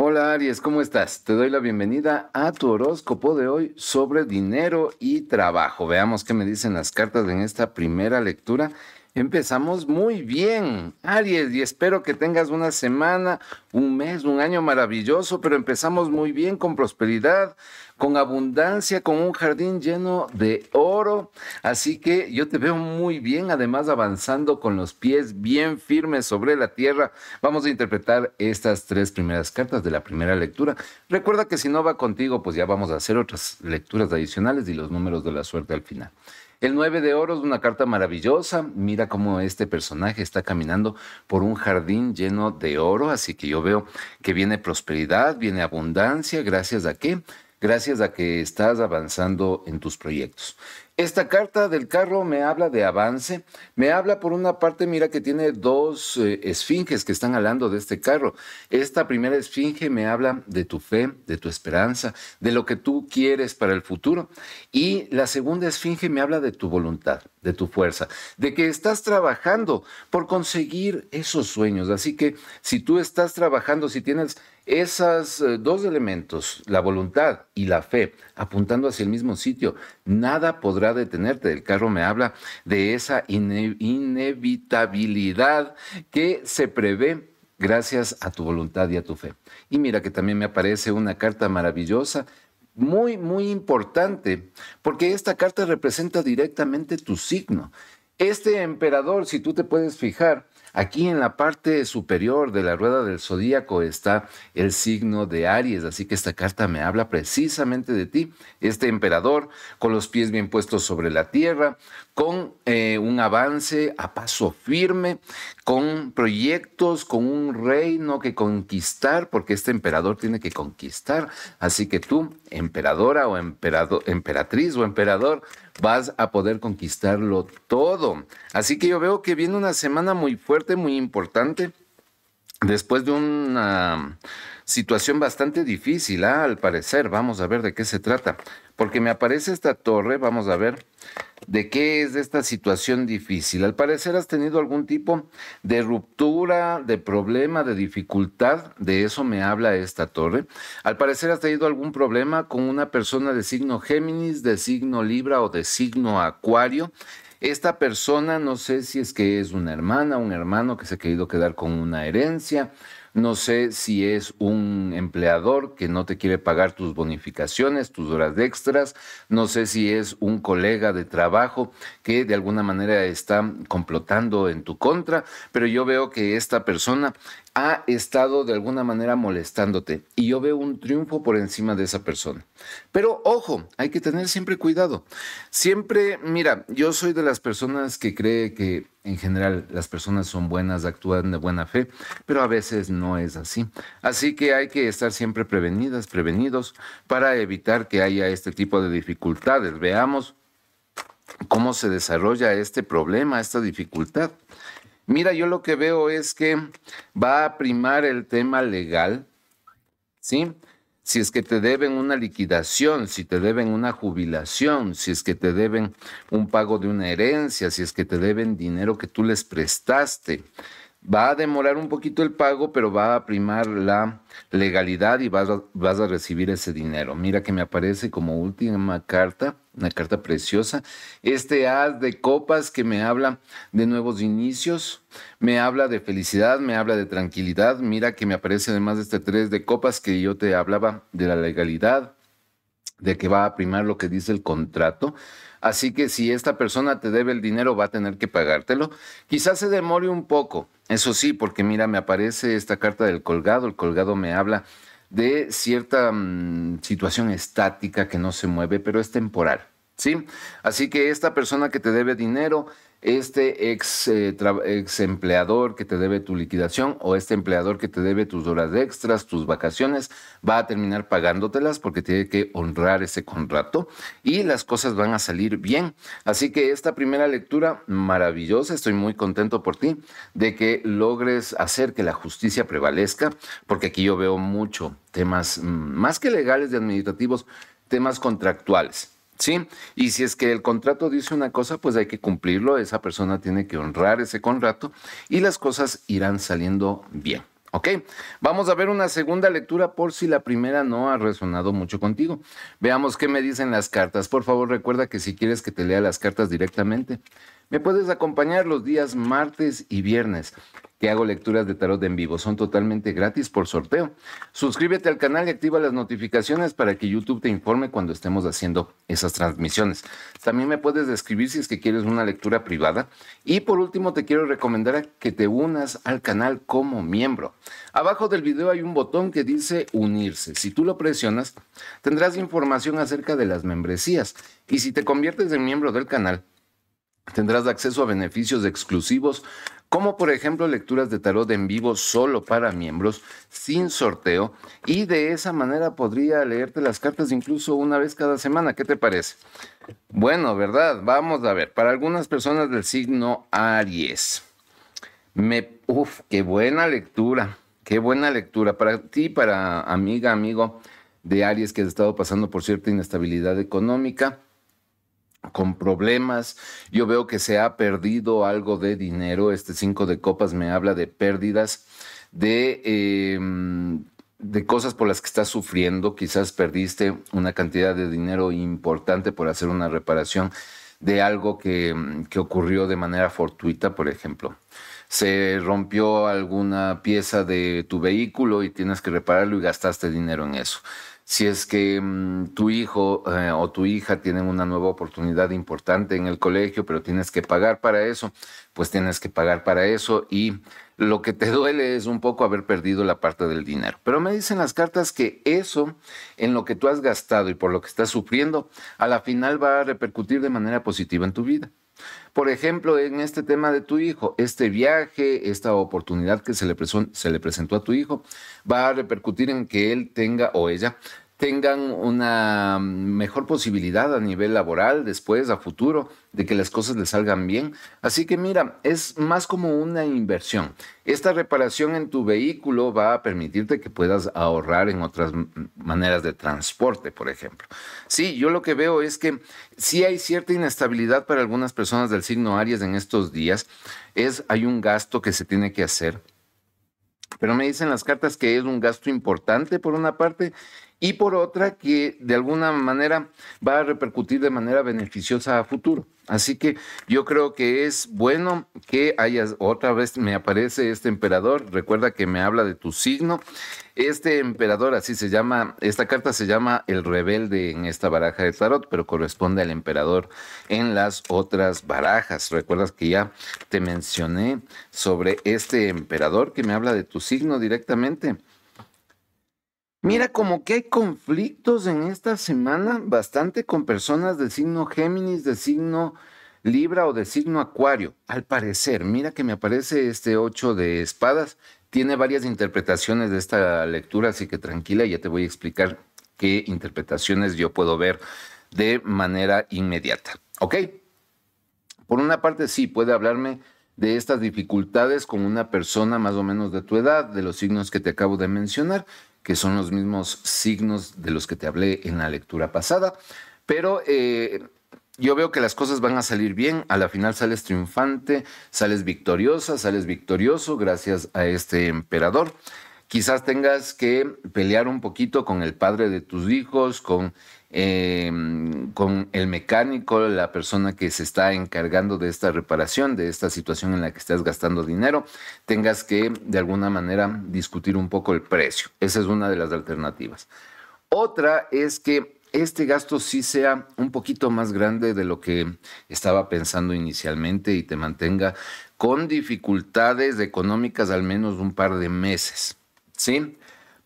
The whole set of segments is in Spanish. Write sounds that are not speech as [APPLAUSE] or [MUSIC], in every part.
Hola Aries, ¿cómo estás? Te doy la bienvenida a tu horóscopo de hoy sobre dinero y trabajo. Veamos qué me dicen las cartas en esta primera lectura Empezamos muy bien, Aries, y espero que tengas una semana, un mes, un año maravilloso, pero empezamos muy bien con prosperidad, con abundancia, con un jardín lleno de oro. Así que yo te veo muy bien, además avanzando con los pies bien firmes sobre la tierra. Vamos a interpretar estas tres primeras cartas de la primera lectura. Recuerda que si no va contigo, pues ya vamos a hacer otras lecturas adicionales y los números de la suerte al final. El 9 de es una carta maravillosa. Mira cómo este personaje está caminando por un jardín lleno de oro. Así que yo veo que viene prosperidad, viene abundancia. ¿Gracias a qué? Gracias a que estás avanzando en tus proyectos. Esta carta del carro me habla de avance, me habla por una parte, mira que tiene dos eh, esfinges que están hablando de este carro. Esta primera esfinge me habla de tu fe, de tu esperanza, de lo que tú quieres para el futuro. Y la segunda esfinge me habla de tu voluntad, de tu fuerza, de que estás trabajando por conseguir esos sueños. Así que si tú estás trabajando, si tienes esos eh, dos elementos, la voluntad y la fe, apuntando hacia el mismo sitio, nada podrá detenerte. El carro me habla de esa inevitabilidad que se prevé gracias a tu voluntad y a tu fe. Y mira que también me aparece una carta maravillosa, muy, muy importante, porque esta carta representa directamente tu signo. Este emperador, si tú te puedes fijar, Aquí en la parte superior de la rueda del zodíaco está el signo de Aries, así que esta carta me habla precisamente de ti, este emperador con los pies bien puestos sobre la tierra, con eh, un avance a paso firme, con proyectos, con un reino que conquistar, porque este emperador tiene que conquistar. Así que tú, emperadora o emperado, emperatriz o emperador, vas a poder conquistarlo todo. Así que yo veo que viene una semana muy fuerte, muy importante después de una situación bastante difícil, ah, al parecer. Vamos a ver de qué se trata. Porque me aparece esta torre, vamos a ver de qué es esta situación difícil. Al parecer has tenido algún tipo de ruptura, de problema, de dificultad, de eso me habla esta torre. Al parecer has tenido algún problema con una persona de signo Géminis, de signo Libra o de signo Acuario esta persona, no sé si es que es una hermana, un hermano que se ha querido quedar con una herencia, no sé si es un empleador que no te quiere pagar tus bonificaciones, tus horas extras. No sé si es un colega de trabajo que de alguna manera está complotando en tu contra. Pero yo veo que esta persona ha estado de alguna manera molestándote y yo veo un triunfo por encima de esa persona. Pero ojo, hay que tener siempre cuidado. Siempre, mira, yo soy de las personas que cree que en general las personas son buenas, actúan de buena fe, pero a veces no es así. Así que hay que estar siempre prevenidas, prevenidos, para evitar que haya este tipo de dificultades. Veamos cómo se desarrolla este problema, esta dificultad. Mira, yo lo que veo es que va a primar el tema legal, ¿sí? si es que te deben una liquidación, si te deben una jubilación, si es que te deben un pago de una herencia, si es que te deben dinero que tú les prestaste, Va a demorar un poquito el pago, pero va a primar la legalidad y vas a, recibir ese dinero. Mira que me aparece como última carta, una carta preciosa. Este haz de copas que me habla de nuevos inicios, me habla de felicidad, me habla de tranquilidad. Mira que me aparece además de este tres de copas que yo te hablaba de la legalidad, de que va a primar lo que dice el contrato. Así que si esta persona te debe el dinero, va a tener que pagártelo. Quizás se demore un poco, eso sí, porque mira, me aparece esta carta del colgado, el colgado me habla de cierta mm, situación estática que no se mueve, pero es temporal. ¿Sí? Así que esta persona que te debe dinero este ex, eh, ex, empleador que te debe tu liquidación o este empleador que te debe tus horas extras, tus vacaciones, va a terminar pagándotelas porque tiene que honrar ese contrato y las cosas van a salir bien. Así que esta primera lectura maravillosa, estoy muy contento por ti de que logres hacer que la justicia prevalezca, porque aquí yo veo mucho temas mm, más que legales y administrativos, temas contractuales Sí, y si es que el contrato dice una cosa, pues hay que cumplirlo, esa persona tiene que honrar ese contrato y las cosas irán saliendo bien. Ok, vamos a ver una segunda lectura por si la primera no ha resonado mucho contigo. Veamos qué me dicen las cartas. Por favor, recuerda que si quieres que te lea las cartas directamente, me puedes acompañar los días martes y viernes. que hago lecturas de tarot en vivo. Son totalmente gratis por sorteo. Suscríbete al canal y activa las notificaciones para que YouTube te informe cuando estemos haciendo esas transmisiones. También me puedes describir si es que quieres una lectura privada. Y por último, te quiero recomendar que te unas al canal como miembro. Abajo del video hay un botón que dice unirse. Si tú lo presionas, tendrás información acerca de las membresías. Y si te conviertes en miembro del canal, Tendrás acceso a beneficios exclusivos como por ejemplo lecturas de tarot en vivo solo para miembros, sin sorteo, y de esa manera podría leerte las cartas incluso una vez cada semana. ¿Qué te parece? Bueno, ¿verdad? Vamos a ver, para algunas personas del signo Aries, me... Uf, qué buena lectura, qué buena lectura. Para ti, para amiga, amigo de Aries que has estado pasando por cierta inestabilidad económica, con problemas. Yo veo que se ha perdido algo de dinero. Este 5 de copas me habla de pérdidas, de, em, de cosas por las que estás sufriendo. Quizás perdiste una cantidad de dinero importante por hacer una reparación de algo em, que ocurrió de manera fortuita, por ejemplo. Se rompió alguna pieza de tu vehículo y tienes que repararlo y gastaste dinero en eso si es que mm, tu hijo eh, o tu hija tienen una nueva oportunidad importante en el colegio, pero tienes que pagar para eso, pues tienes que pagar para eso y lo que te [LAUGHS] duele es un poco haber perdido la parte del dinero. Pero me dicen las cartas que eso en lo que tú has gastado y por lo que estás sufriendo, a la final va a repercutir de manera positiva en tu vida. Por ejemplo, en este tema de tu hijo, este viaje, esta oportunidad que se le, se le presentó a tu hijo, va a repercutir en que él tenga o ella tengan una mejor posibilidad a nivel laboral después, a futuro, de que las cosas les salgan bien. Así que mira, es más como una inversión. Esta reparación en tu vehículo va a permitirte que puedas ahorrar en otras maneras de transporte, por ejemplo. Sí, yo lo que veo es que sí hay cierta inestabilidad para algunas personas del signo Aries en estos días. Es, hay un gasto que se tiene que hacer pero me dicen las cartas que es un gasto importante por una parte y por otra que de alguna manera va a repercutir de manera beneficiosa a futuro. Así que yo creo que es bueno que hayas, otra vez me aparece este emperador, recuerda que me habla de tu signo. Este emperador, así se llama, esta carta se llama el rebelde en esta baraja de tarot, pero corresponde al emperador en las otras barajas. Recuerdas que ya te mencioné sobre este emperador que me habla de tu signo directamente. Mira, como que hay conflictos en esta semana bastante con personas de signo Géminis, de signo Libra o de signo Acuario. Al parecer, mira que me aparece este 8 de espadas. Tiene varias interpretaciones de esta lectura, así que tranquila, ya te voy a explicar qué interpretaciones yo puedo ver de manera inmediata. ¿Ok? Por una parte, sí, puede hablarme de estas dificultades con una persona más o menos de tu edad, de los signos que te acabo de mencionar, que son los mismos signos de los que te hablé en la lectura pasada. Pero eh, yo veo que las cosas van a salir bien. A la final sales triunfante, sales victoriosa, sales victorioso gracias a este emperador. Quizás tengas que pelear un poquito con el padre de tus hijos, con Em, con el mecánico, la persona que se está encargando de esta reparación, de esta situación en la que estás gastando dinero, tengas que de alguna manera discutir un poco el precio. Esa es una de las alternativas. Otra es que este gasto sí sea un poquito más grande de lo que estaba pensando inicialmente y te mantenga con dificultades económicas al menos un par de meses. ¿Sí?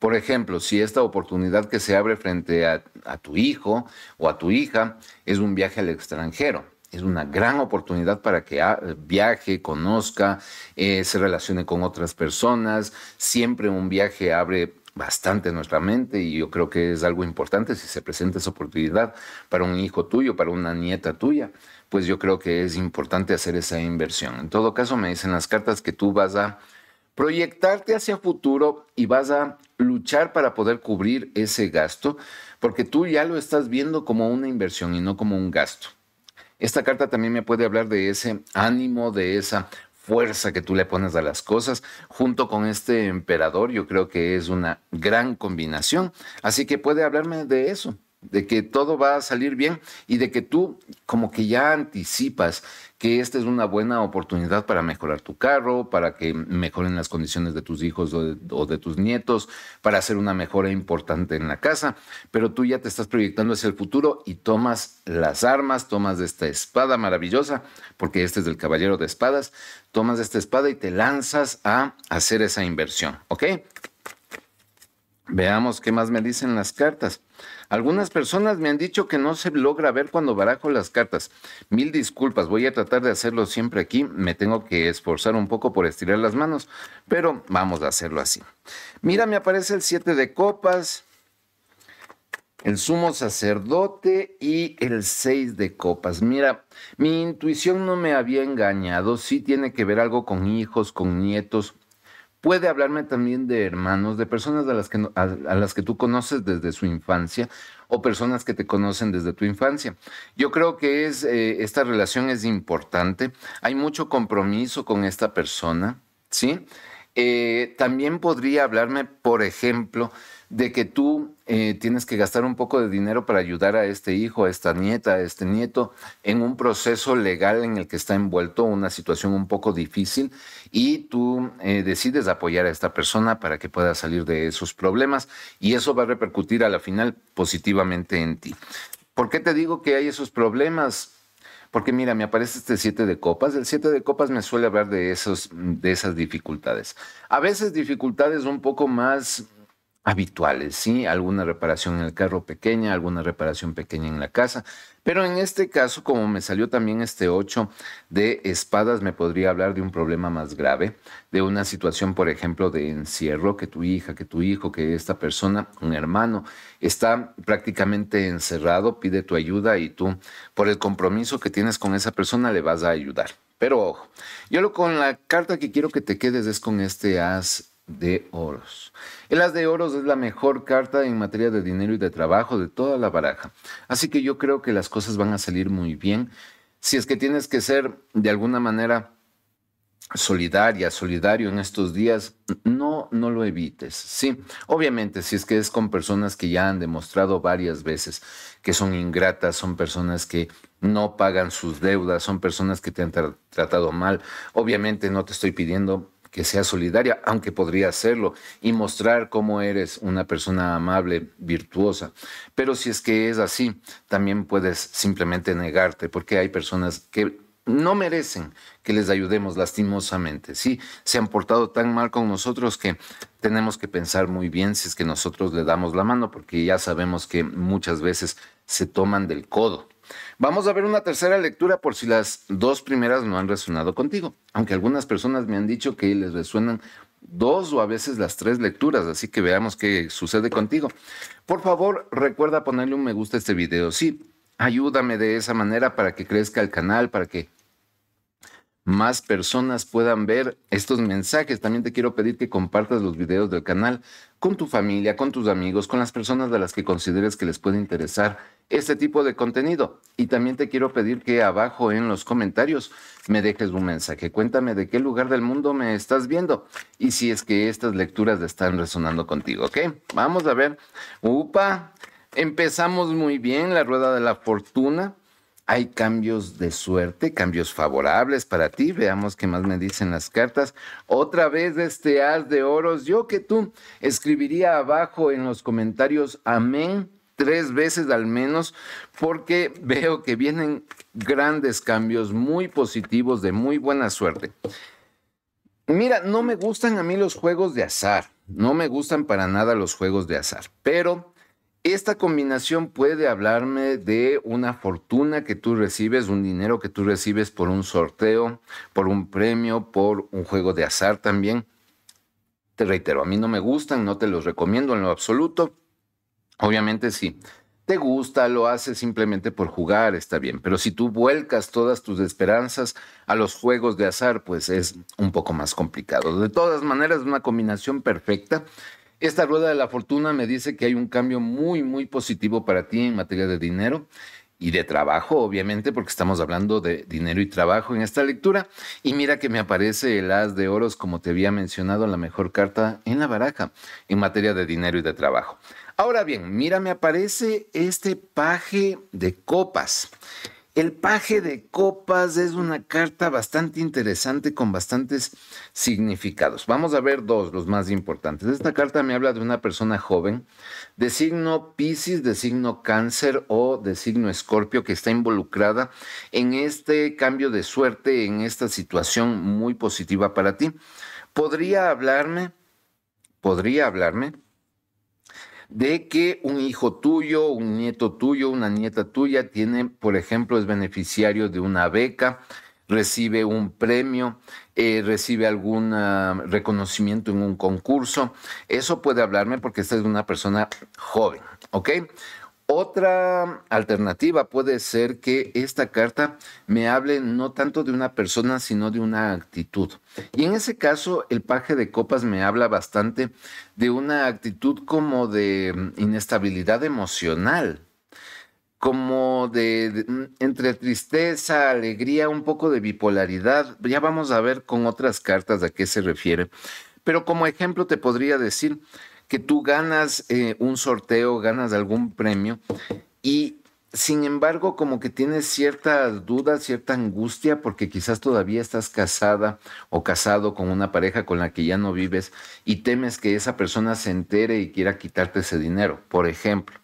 Por ejemplo, si esta oportunidad que se abre frente a, tu hijo o a tu hija es un viaje al extranjero, es una gran oportunidad para que ah, viaje, conozca, eh, se relacione con otras personas. Siempre un viaje abre bastante nuestra mente y yo creo que es algo importante si se presenta esa oportunidad para un hijo tuyo, para una nieta tuya, pues yo creo que es importante hacer esa inversión. En todo caso, me dicen las cartas que tú vas a proyectarte hacia futuro y vas a luchar para poder cubrir ese gasto, porque tú ya lo estás viendo como una inversión y no como un gasto. Esta carta también me puede hablar de ese ánimo, de esa fuerza que tú le pones a las cosas, junto con este emperador, yo creo que es una gran combinación. Así que puede hablarme de eso, de que todo va a salir bien y de que tú como que ya anticipas que esta es una buena oportunidad para mejorar tu carro, para que mejoren las condiciones de tus hijos o de, tus nietos, para hacer una mejora importante en la casa, pero tú ya te estás proyectando hacia el futuro y tomas las armas, tomas esta espada maravillosa, porque este es el caballero de espadas, tomas esta espada y te lanzas a hacer esa inversión, ¿ok? Veamos qué más me dicen las cartas. Algunas personas me han dicho que no se logra ver cuando barajo las cartas. Mil disculpas, voy a tratar de hacerlo siempre aquí. Me tengo que esforzar un poco por estirar las manos, pero vamos a hacerlo así. Mira, me aparece el 7 de copas, el sumo sacerdote y el 6 de copas. Mira, mi intuición no me había engañado. Sí tiene que ver algo con hijos, con nietos, puede hablarme también de hermanos, de personas a las que, a, las que tú conoces desde su infancia o personas que te conocen desde tu infancia. Yo creo que es, eh, esta relación es importante, hay mucho compromiso con esta persona, ¿sí? Eh, también podría hablarme, por ejemplo, de que tú eh, tienes que gastar un poco de dinero para ayudar a este hijo, a esta nieta, a este nieto, en un proceso legal en el que está envuelto una situación un poco difícil y tú eh, decides apoyar a esta persona para que pueda salir de esos problemas y eso va a repercutir a la final positivamente en ti. ¿Por qué te digo que hay esos problemas? Porque mira, me aparece este siete de copas. El siete de copas me suele hablar de, esos, de esas dificultades. A veces dificultades un poco más habituales, ¿sí? Alguna reparación en el carro pequeña, alguna reparación pequeña en la casa. Pero en este caso, como me salió también este 8 de espadas, me podría hablar de un problema más grave, de una situación, por ejemplo, de encierro, que tu hija, que tu hijo, que esta persona, un hermano, está prácticamente encerrado, pide tu ayuda y tú, por el compromiso que tienes con esa persona, le vas a ayudar. Pero ojo, yo lo con la carta que quiero que te quedes es con este as de oros. El as de oros es la mejor carta en materia de dinero y de trabajo de toda la baraja. Así que yo creo que las cosas van a salir muy bien. Si es que tienes que ser de alguna manera solidaria, solidario en estos días, no, no lo evites, ¿sí? Obviamente, si es que es con personas que ya han demostrado varias veces que son ingratas, son personas que no pagan sus deudas, son personas que te han tratado mal, obviamente no te estoy pidiendo que sea solidaria, aunque podría serlo, y mostrar cómo eres una persona amable, virtuosa. Pero si es que es así, también puedes simplemente negarte, porque hay personas que no merecen que les ayudemos lastimosamente. Sí, se han portado tan mal con nosotros que tenemos que pensar muy bien si es que nosotros le damos la mano, porque ya sabemos que muchas veces se toman del codo Vamos a ver una tercera lectura por si las dos primeras no han resonado contigo, aunque algunas personas me han dicho que les resuenan dos o a veces las tres lecturas, así que veamos qué sucede contigo. Por favor, recuerda ponerle un me gusta a este video, sí, ayúdame de esa manera para que crezca el canal, para que más personas puedan ver estos mensajes. También te quiero pedir que compartas los videos del canal con tu familia, con tus amigos, con las personas de las que consideres que les puede interesar este tipo de contenido. Y también te quiero pedir que abajo en los comentarios me dejes un mensaje. Cuéntame de qué lugar del mundo me estás viendo y si es que estas lecturas están resonando contigo, ¿ok? Vamos a ver. Upa, empezamos muy bien la rueda de la fortuna. Hay cambios de suerte, cambios favorables para ti. Veamos qué más me dicen las cartas. Otra vez este haz de oros. Yo que tú escribiría abajo en los comentarios amén tres veces al menos, porque [LAUGHS] veo que vienen grandes cambios muy positivos, de muy buena suerte. Mira, no me gustan a mí los juegos de azar, no me gustan para nada los juegos de azar, pero esta combinación puede hablarme de una fortuna que tú recibes, un dinero que tú recibes por un sorteo, por un premio, por un juego de azar también. Te reitero, a mí no me gustan, no te los recomiendo en lo absoluto, Obviamente sí. Te gusta, lo haces simplemente por jugar, está bien, pero si tú vuelcas todas tus esperanzas a los juegos de azar, pues es un poco más complicado. De todas maneras, una combinación perfecta. Esta rueda de la fortuna me dice que hay un cambio muy, muy positivo para ti en materia de dinero y de trabajo, obviamente, porque estamos hablando de dinero y trabajo en esta lectura. Y mira que me aparece el as de oros, como te había mencionado, la mejor carta en la baraja en materia de dinero y de trabajo. Ahora bien, mira, me aparece este paje de copas. El paje de copas es una carta bastante interesante con bastantes significados. Vamos a ver dos, los más importantes. Esta carta me habla de una persona joven de signo Pisces, de signo Cáncer o de signo Escorpio que está involucrada en este cambio de suerte, en esta situación muy positiva para ti. ¿Podría hablarme? ¿Podría hablarme? de que un hijo tuyo, un nieto tuyo, una nieta tuya tiene, por ejemplo, es beneficiario de una beca, recibe un premio, eh, recibe algún ah, reconocimiento en un concurso. Eso puede hablarme porque esta es una persona joven, ¿ok? Otra alternativa puede ser que esta carta me hable no tanto de una persona, sino de una actitud. Y en ese caso, el paje de copas me habla bastante de una actitud como de mm, inestabilidad emocional, como de, mm, entre tristeza, alegría, un poco de bipolaridad. Ya vamos a ver con otras cartas a qué se refiere. Pero como ejemplo te podría decir, que tú ganas eh, un sorteo, ganas algún premio y sin embargo, como que tienes ciertas dudas, cierta angustia, porque quizás todavía estás casada o casado con una pareja con la que ya no vives y temes que esa persona se entere y quiera quitarte ese dinero, por ejemplo.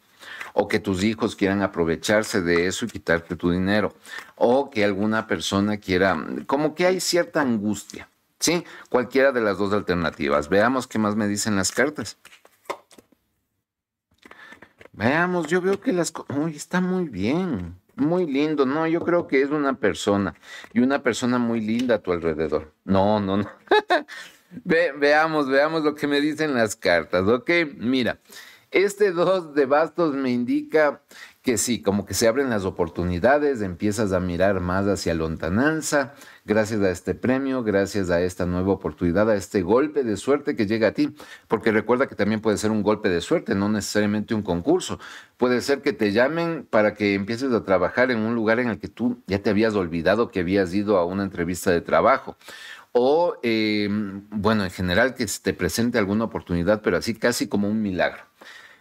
O que tus hijos quieran aprovecharse de eso y quitarte tu dinero. O que alguna persona quiera, como que hay cierta angustia. Sí, cualquiera de las dos alternativas. Veamos qué más me dicen las cartas. Veamos, yo veo que las... Uy, está muy bien, muy lindo. No, yo creo que es una persona y una persona muy linda a tu alrededor. No, no, no. [LAUGHS] veamos, veamos lo que me dicen las cartas, ¿ok? Mira, este dos de bastos me indica que sí, como que se abren las oportunidades, empiezas a mirar más hacia lontananza, gracias a este premio, gracias a esta nueva oportunidad, a este golpe de suerte que llega a ti. Porque recuerda que también puede ser un golpe de suerte, no necesariamente un concurso. Puede ser que te llamen para que empieces a trabajar en un lugar en el que tú ya te habías olvidado que habías ido a una entrevista de trabajo o, eh, bueno, en general que te presente alguna oportunidad, pero así casi como un milagro.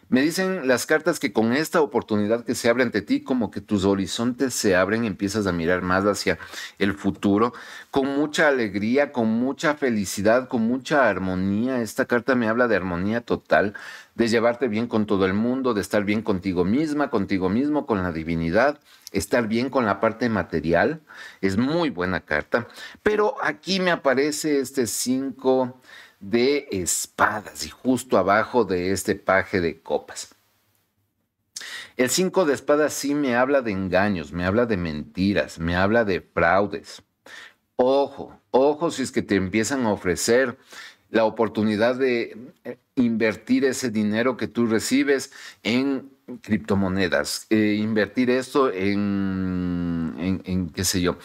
Me dicen las cartas que con esta oportunidad que se abre ante ti, como que tus horizontes se abren, empiezas a mirar más hacia el futuro, con mucha alegría, con mucha felicidad, con mucha armonía. Esta carta me habla de armonía total, de llevarte bien con todo el mundo, de estar bien contigo misma, contigo mismo, con la divinidad, estar bien con la parte material. Es muy buena carta. Pero aquí me aparece este 5. Cinco de espadas y justo abajo de este paje de copas. El 5 de espadas sí me habla de engaños, me habla de mentiras, me habla de fraudes. Ojo, ojo si es que te empiezan a ofrecer la oportunidad de eh, invertir ese dinero que tú recibes en criptomonedas, eh, invertir esto en, en, qué sé yo,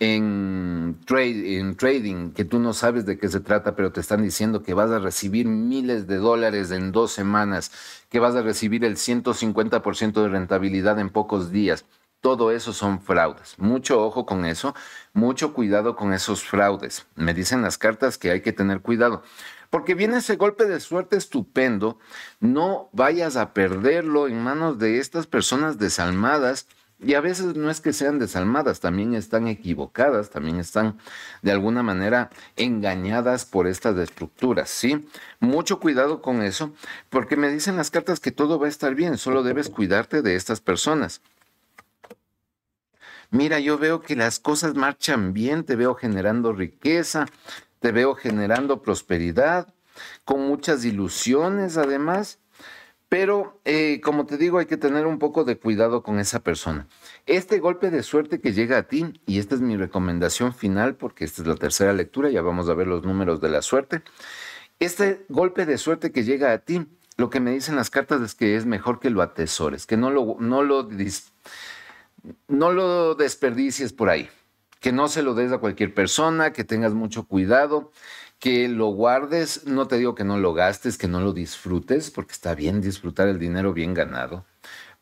en, trading, que tú no sabes de qué se trata, pero te están diciendo que vas a recibir miles de dólares en dos semanas, que vas a recibir el 150% de rentabilidad en pocos días. Todo eso son fraudes. Mucho ojo con eso, mucho cuidado con esos fraudes. Me dicen las cartas que hay que tener cuidado. Porque viene ese golpe de suerte estupendo, no vayas a perderlo en manos de estas personas desalmadas y a veces no es que sean desalmadas, también están equivocadas, también están de alguna manera engañadas por estas estructuras, ¿sí? Mucho cuidado con eso, porque me dicen las cartas que todo va a estar bien, solo debes cuidarte de estas personas. Mira, yo veo que las cosas marchan bien, te veo generando riqueza, te veo generando prosperidad, con muchas ilusiones además, pero, eh, como te digo, hay que tener un poco de cuidado con esa persona. Este golpe de suerte que llega a ti, y esta es mi recomendación final, porque esta es la tercera lectura, ya vamos a ver los números de la suerte. Este golpe de suerte que llega a ti, lo que me dicen las cartas es que es mejor que lo atesores, que no lo, no lo, no lo desperdicies por ahí, que no se lo des a cualquier persona, que tengas mucho cuidado que lo guardes, no te digo que no lo gastes, que no lo disfrutes, porque está bien disfrutar el dinero bien ganado,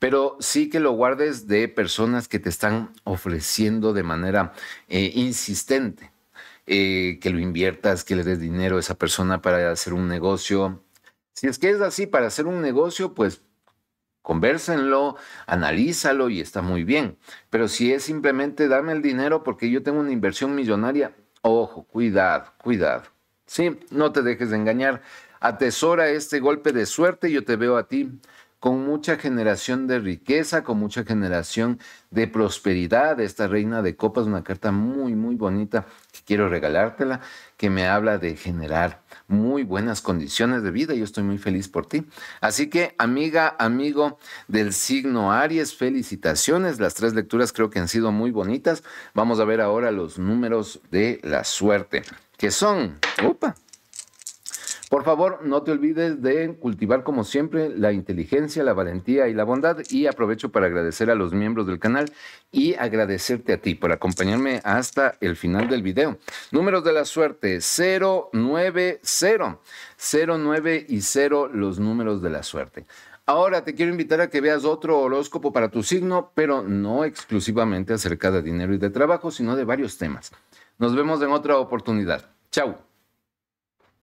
pero sí que lo guardes de personas que te están ofreciendo de manera eh, insistente. Eh, que lo inviertas, que le des dinero a esa persona para hacer un negocio. Si es que es así para hacer un negocio, pues conversenlo analízalo y está muy bien. Pero si es simplemente dame el dinero porque yo tengo una inversión millonaria, ojo, cuidado, cuidado. Sí, no te dejes de engañar. Atesora este golpe de suerte, yo te veo a ti con mucha generación de riqueza, con mucha generación de prosperidad. Esta reina de copas, una carta muy, muy bonita que quiero regalártela, que me habla de generar muy buenas condiciones de vida. Yo estoy muy feliz por ti. Así que, amiga, amigo del signo Aries, felicitaciones. Las tres lecturas creo que han sido muy bonitas. Vamos a ver ahora los números de la suerte, que son, opa, por favor, no te olvides de cultivar como siempre la inteligencia, la valentía y la bondad. Y aprovecho para agradecer a los miembros del canal y agradecerte a ti por acompañarme hasta el final del video. Números de la suerte 090. 09 y 0 los números de la suerte. Ahora te quiero invitar a que veas otro horóscopo para tu signo, pero no exclusivamente acerca de dinero y de trabajo, sino de varios temas. Nos vemos en otra oportunidad. Chao.